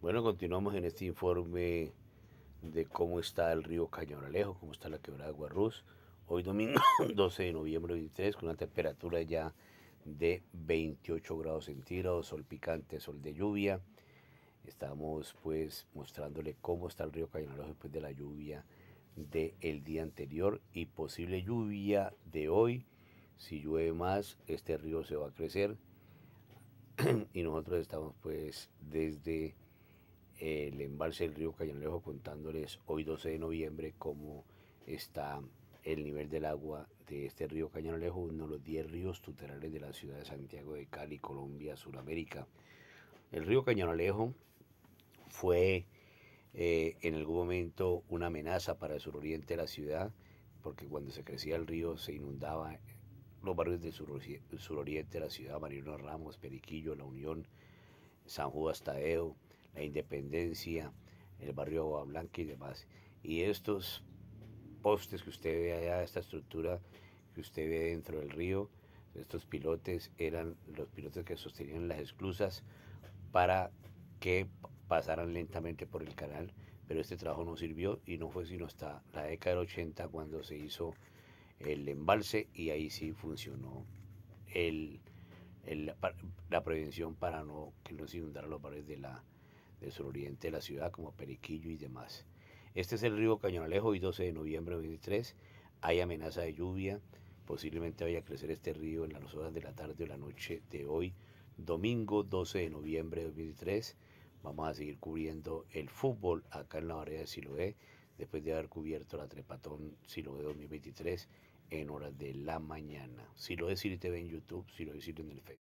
Bueno, continuamos en este informe de cómo está el río Cañonalejo, cómo está la quebrada Guarruz. Hoy domingo 12 de noviembre 23 con una temperatura ya de 28 grados centígrados, sol picante, sol de lluvia. Estamos pues mostrándole cómo está el río Cañonalejo después de la lluvia del día anterior y posible lluvia de hoy. Si llueve más, este río se va a crecer. y nosotros estamos pues desde el embalse del río Cañonalejo, contándoles hoy 12 de noviembre cómo está el nivel del agua de este río Cañonalejo, uno de los 10 ríos tutelares de la ciudad de Santiago de Cali, Colombia, Sudamérica. El río Cañonalejo fue eh, en algún momento una amenaza para el suroriente de la ciudad, porque cuando se crecía el río se inundaba los barrios del suroriente de la ciudad, Marino Ramos, Periquillo, La Unión, San Juan, Tadeo, la Independencia, el barrio Agua Blanca y demás. Y estos postes que usted ve allá, esta estructura que usted ve dentro del río, estos pilotes eran los pilotes que sostenían las esclusas para que pasaran lentamente por el canal, pero este trabajo no sirvió y no fue sino hasta la década del 80 cuando se hizo el embalse y ahí sí funcionó la prevención para no que no se inundaran los barrios de la, del suroriente de la ciudad como Periquillo y demás. Este es el río Cañonalejo y 12 de noviembre de 2023, hay amenaza de lluvia, posiblemente vaya a crecer este río en las horas de la tarde o la noche de hoy, domingo 12 de noviembre de 2023. Vamos a seguir cubriendo el fútbol acá en la barrera de Siloé, después de haber cubierto la Trepatón Siloé 2023 en horas de la mañana. si Siloé te ve en YouTube, si lo decís en el Facebook.